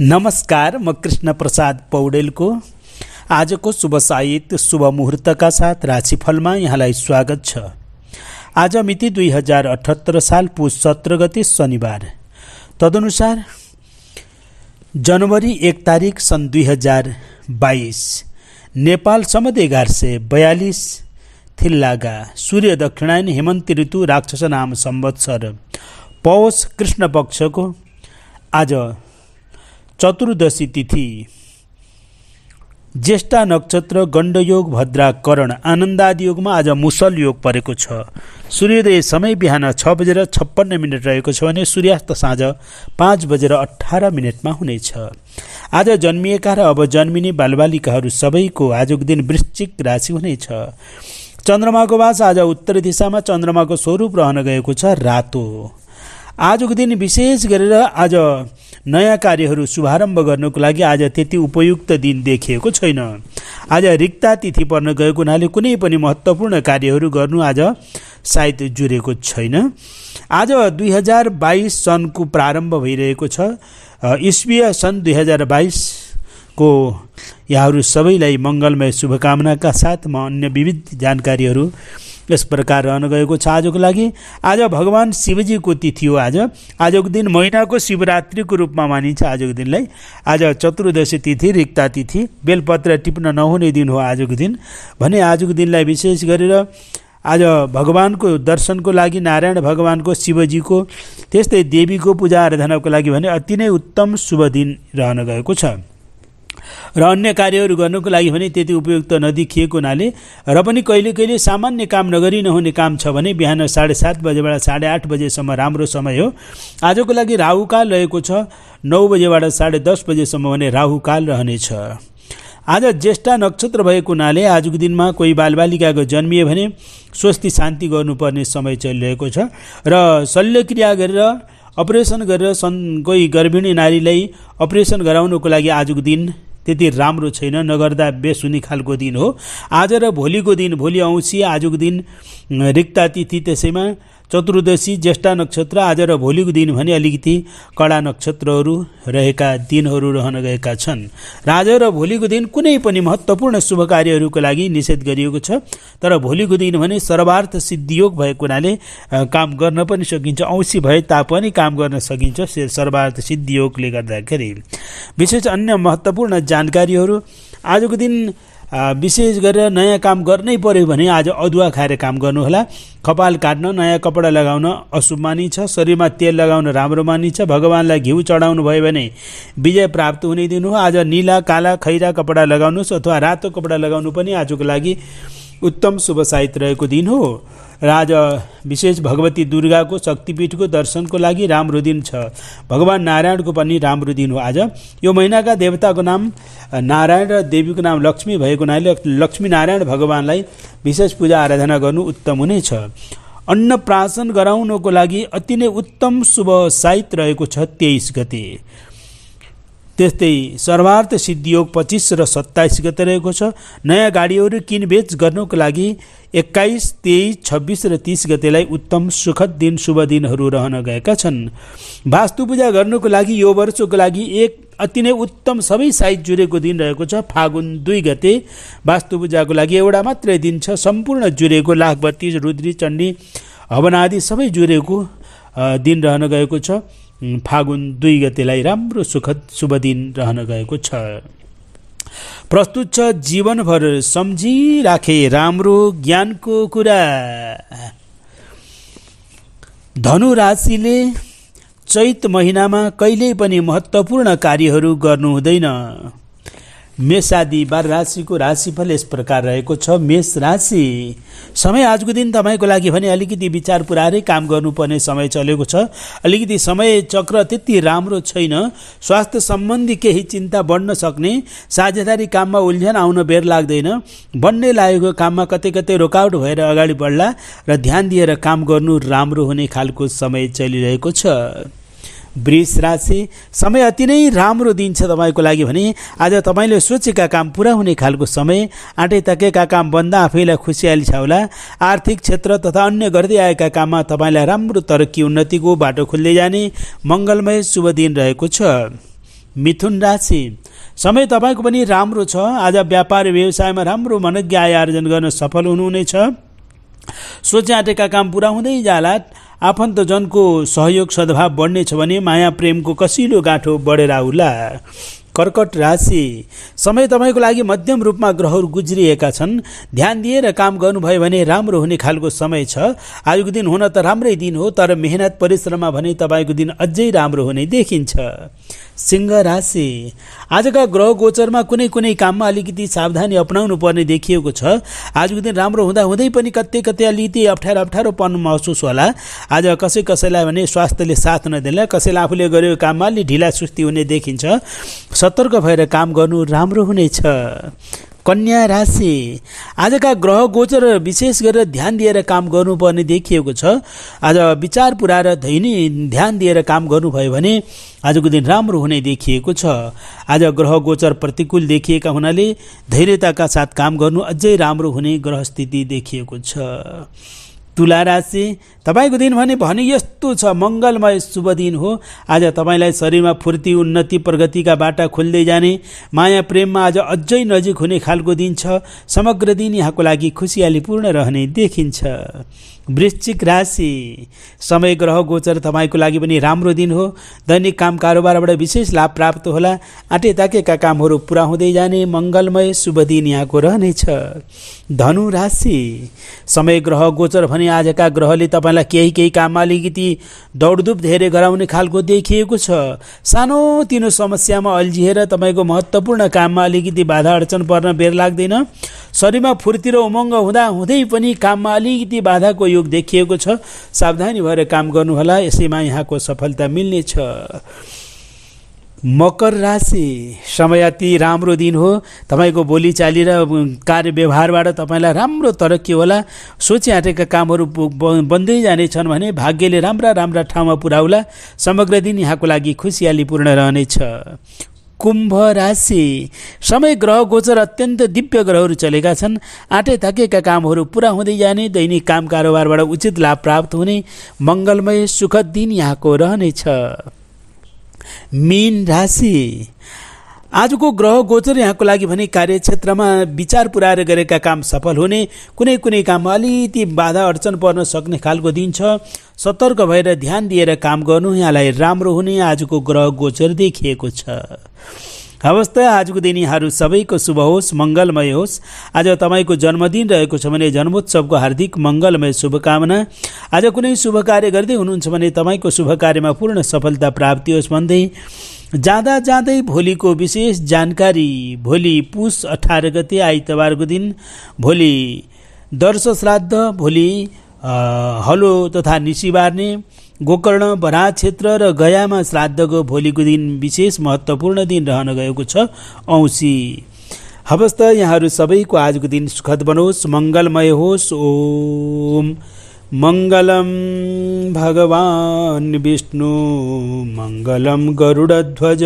नमस्कार म कृष्ण प्रसाद पौडेलको आजको शुभ साहित्य शुभ मुहुर्तका साथ राशिफलमा यहाँलाई स्वागत छ आज मिति दुई हजार अठहत्तर साल पुस सत्र गते शनिबार तदनुसार जनवरी एक तारिक सन् दुई हजार बाइस नेपाल समद एघार सय बयालिस थिल्लागा सूर्य दक्षिणायन हेमन्त ऋतु राक्षस नाम संवत्सर पौष कृष्ण पक्षको आज चतुर्दशी तिथि ज्येष्ठा नक्षत्र गण्डयोग भद्राकरण योगमा आज मुसल योग परेको छ सूर्योदय समय बिहान छ बजेर छप्पन्न मिनट रहेको छ भने सूर्यास्त साँझ पाँच बजेर अठार मिनटमा हुनेछ आज जन्मिएका र अब जन्मिने बालबालिकाहरू सबैको आजको दिन वृश्चिक राशि हुनेछ चन्द्रमाको बास आज उत्तर दिशामा चन्द्रमाको स्वरूप रहन गएको छ रातो आजको दिन विशेष गरेर आज नयाँ कार्यहरू शुभारम्भ गर्नको लागि आज त्यति उपयुक्त दिन देखिएको छैन आज रिक्ता तिथि पर्न गएको हुनाले कुनै पनि महत्त्वपूर्ण कार्यहरू गर्नु आज सायद जुरेको छैन आज दुई हजार बाइस सनको प्रारम्भ भइरहेको छ इस्वीय सन् दुई हजार बाइसको यहाँहरू सबैलाई मङ्गलमय शुभकामनाका साथ म अन्य विविध जानकारीहरू यस प्रकार रहन गएको छ आजको लागि आज भगवान् शिवजीको तिथि हो आज आजको दिन महिनाको शिवरात्रिको रूपमा मानिन्छ आजको दिनलाई आज चतुर्दशी तिथि रिक्ता तिथि बेलपत्र टिप्न नहुने दिन हो आजको दिन भने आजको दिनलाई विशेष गरेर आज भगवान्को दर्शनको लागि नारायण भगवानको शिवजीको त्यस्तै देवीको पूजा आराधनाको लागि भने अति नै उत्तम शुभ दिन रहन गएको छ र अन्य कार्यहरू गर्नको लागि भने त्यति उपयुक्त नदेखिएको हुनाले र पनि कहिले कहिले सामान्य काम नगरी नहुने काम छ भने बिहान साढे सात बजेबाट साढे आठ बजेसम्म राम्रो समय हो आजको लागि राहुकाल रहेको छ नौ बजेबाट साढे दस बजेसम्म भने राहुकाल रहनेछ आज ज्येष्ठा नक्षत्र भएको हुनाले आजको दिनमा कोही बालबालिकाको जन्मियो भने स्वस्ति शान्ति गर्नुपर्ने समय चलिरहेको छ र शल्यक्रिया गरेर अपरेसन गरेर सन् कोही गर्भिणी नारीलाई अपरेसन गराउनुको लागि आजको दिन त्यति राम्रो छैन नगर्दा बेस हुने खालको दिन हो आज र भोलिको दिन भोलि औँसी आजको दिन रिक्ता तिथि त्यसैमा चतुर्दशी ज्येष्ठा नक्षत्र आज र भोलिको दिन भने अलिकति कडा नक्षत्रहरू रहेका दिनहरू रहन गएका छन् र आज र भोलिको दिन कुनै पनि महत्त्वपूर्ण शुभ कार्यहरूको लागि निषेध गरिएको छ तर भोलिको दिन भने सर्वार्थ सिद्धियोग भएको हुनाले काम गर्न पनि सकिन्छ औँसी भए तापनि काम गर्न सकिन्छ सर्वार्थ सिद्धियोगले गर्दाखेरि विशेष अन्य महत्त्वपूर्ण जानकारीहरू आजको दिन विशेष गरेर नयाँ काम गर्नै पर्यो भने आज अदुवा खाएर काम गर्नुहोला कपाल काट्न नयाँ कपडा लगाउन अशुभ मानिन्छ शरीरमा तेल लगाउन राम्रो मानिन्छ भगवान्लाई घिउ चढाउनु भयो भने विजय प्राप्त हुने दिन हो आज निला काला खैरा कपडा लगाउनुहोस् अथवा रातो कपडा लगाउनु पनि आजको लागि उत्तम शुभ साइत रहेको दिन हो राजा विशेष भगवती दुर्गाको शक्तिपीठको दर्शनको लागि राम्रो दिन छ भगवान् नारायणको पनि राम्रो दिन हो आज यो महिनाका देवताको नाम नारायण र देवीको नाम लक्ष्मी भएको हुनाले लक्ष्मी नारायण भगवान्लाई विशेष पूजा आराधना गर्नु उत्तम हुनेछ अन्न प्राशन गराउनको लागि अति नै उत्तम शुभ साइत रहेको छ तेइस गते त्यस्तै सर्वार्थ सिद्धियोग पच्चिस र सत्ताइस गते रहेको छ नयाँ गाडीहरू किनबेच गर्नुको लागि एक्काइस तेइस छब्बिस र तिस गतेलाई उत्तम सुखद दिन शुभ दिनहरू रहन गएका छन् वास्तु पूजा गर्नुको लागि यो वर्षको लागि एक अति नै उत्तम सबै साइज जुरेको दिन रहेको छ फागुन दुई गते वास्तु पूजाको लागि एउटा मात्रै दिन छ सम्पूर्ण जुरेको लाखबत्ती रुद्री चण्डी हवनादि सबै जुरेको दिन रहन गएको छ फागुन दुई गतेलाई राम्रो सुखद शुभ दिन रहन गएको छ प्रस्तुत छ जीवनभर सम्झिराखे राम्रो ज्ञानको कुरा धनु राशिले चैत महिनामा कहिल्यै पनि महत्त्वपूर्ण कार्यहरू गर्नु हुँदैन मेष आदि बार राशिको राशिफल यस प्रकार रहेको छ मेष राशि समय आजको दिन तपाईँको लागि भने अलिकति विचार पुऱ्याएरै काम गर्नुपर्ने समय चलेको छ अलिकति समय चक्र त्यति राम्रो छैन स्वास्थ्य सम्बन्धी केही चिन्ता बढ्न सक्ने साझेदारी काममा उल्झन आउन बेर लाग्दैन बन्ने लागेको काममा कतै कतै रोकावट भएर अगाडि बढ्ला र ध्यान दिएर काम गर्नु राम्रो हुने खालको समय चलिरहेको छ वृष राशि समय अति नै राम्रो दिन छ तपाईँको लागि भने आज तपाईँले सोचेका काम पुरा हुने खालको समय आँटै तकेका काम बन्दा आफैलाई खुसियाली होला आर्थिक क्षेत्र तथा अन्य गर्दै आएका काममा तपाईँलाई राम्रो तरक्की उन्नतिको बाटो खुल्दै जाने मङ्गलमय शुभ दिन रहेको छ मिथुन राशि समय तपाईँको पनि राम्रो छ आज व्यापार व्यवसायमा राम्रो मनज्ञ आय आर्जन गर्न सफल हुनुहुनेछ सोचे आँटेका काम पुरा हुँदै जाला आफन्तजनको सहयोग सद्भाव बढ्नेछ भने माया प्रेमको कसिलो गाँठो बढेर आउला कर्कट राशि समय तपाईँको लागि मध्यम रूपमा ग्रहहरू गुज्रिएका छन् ध्यान दिएर काम गर्नुभयो भने राम्रो हुने खालको समय छ आजको दिन हुन त राम्रै दिन हो तर मेहनत परिश्रममा भने तपाईँको दिन अझै राम्रो हुने देखिन्छ सिंह राशि आजका ग्रह गोचरमा कुनै कुनै काममा अलिकति सावधानी अपनाउनु पर्ने देखिएको छ आजको दिन राम्रो हुँदा हुँदै पनि कतै कतै अलिकति अप्ठ्यारो पर्न महसुस होला आज कसै कसैलाई भने स्वास्थ्यले साथ नदेला कसैलाई आफूले गरेको काममा अलि ढिला सुस्ती हुने देखिन्छ सतर्क भएर काम गर्नु राम्रो हुनेछ कन्या राशि आजका ग्रह गोचर विशेष गरेर ध्यान दिएर काम गर्नुपर्ने देखिएको छ आज विचार पुऱ्याएर धैनी ध्यान दिएर काम गर्नुभयो भने आजको दिन राम्रो हुने देखिएको छ आज ग्रह गोचर प्रतिकूल देखिएका हुनाले धैर्यताका साथ काम गर्नु अझै राम्रो हुने ग्रह स्थिति देखिएको छ तुला राशि तपाईँको दिन भने भने यस्तो छ मङ्गलमय शुभ दिन हो आज तपाईँलाई शरीरमा फुर्ती उन्नति प्रगतिका बाटा खोल्दै जाने माया प्रेममा आज अझै नजिक हुने खालको दिन छ समग्र दिन यहाँको लागि पूर्ण रहने देखिन्छ वृश्चिक राशि समय ग्रह गोचर तपाईँको लागि पनि राम्रो दिन हो दैनिक काम कारोबारबाट विशेष लाभ प्राप्त होला आँटे ताकेका कामहरू पुरा हुँदै जाने मङ्गलमय शुभ दिन यहाँको रहनेछ धनु राशि समय ग्रह गोचर भने आजका ग्रहले तपाईँलाई केही केही काममा अलिकति दौडधुप धेरै गराउने खालको देखिएको छ सानोतिनो समस्यामा अल्झिएर तपाईँको महत्त्वपूर्ण काममा अलिकति बाधा अडचन पर्न बेर लाग्दैन शरीरमा फुर्ती र उमङ्ग हुँदा हुँदै पनि काममा अलिकति बाधाको योग देखिएको छ सावधानी भएर काम गर्नुहोला यसैमा यहाँको सफलता मिल्नेछ मकर राशि समय अति राम्रो दिन हो तपाईँको बोलीचाली र कार्य व्यवहारबाट तपाईँलाई राम्रो तरक्की होला सोचे आँटेका कामहरू बन्दै जानेछन् भने भाग्यले राम्रा राम्रा ठाउँमा पुर्याउला समग्र दिन यहाँको लागि खुसियालीपूर्ण रहनेछ कुम्भ राशि समय ग्रह गोचर अत्यन्त दिव्य ग्रहहरू चलेका छन् आँटै थाकेका कामहरू पुरा हुँदै जाने दैनिक काम कारोबारबाट उचित लाभ प्राप्त हुने मङ्गलमय सुखद दिन यहाँको रहनेछ मीन राशि आजको ग्रह गोचर यहाँको लागि भने कार्यक्षेत्रमा विचार पुऱ्याएर गरेका काम सफल हुने कुनै कुनै काममा अलिकति बाधा अडचन पर्न सक्ने खालको दिन छ सतर्क भएर ध्यान दिएर काम गर्नु यहाँलाई राम्रो हुने आजको ग्रह गोचर देखिएको छ हवस् त आजको दिन यहाँहरू सबैको शुभ होस् मङ्गलमय होस् आज तपाईँको जन्मदिन रहेको छ भने जन्मोत्सवको हार्दिक मङ्गलमय शुभकामना आज कुनै शुभ कार्य गर्दै हुनुहुन्छ भने तपाईँको शुभ कार्यमा पूर्ण सफलता प्राप्ति होस् भन्दै जाँदा जाँदै भोलिको विशेष जानकारी भोलि पुस अठार गते आइतबारको दिन भोलि दर्श श्राद्ध भोलि हलो तथा निसी बार्ने गोकर्ण बराज क्षेत्र र गयामा श्राद्धको भोलिको दिन विशेष महत्त्वपूर्ण दिन रहन गएको छ औँसी हवस् त यहाँहरू सबैको आजको दिन सुखद बनोस् मङ्गलमय होस् ओम मङ्गलं भगवान् विष्णु मङ्गलं गरुडध्वज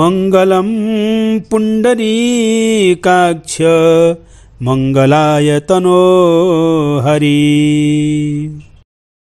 मङ्गलं पुण्डरीकाक्ष मङ्गलाय तनो हरी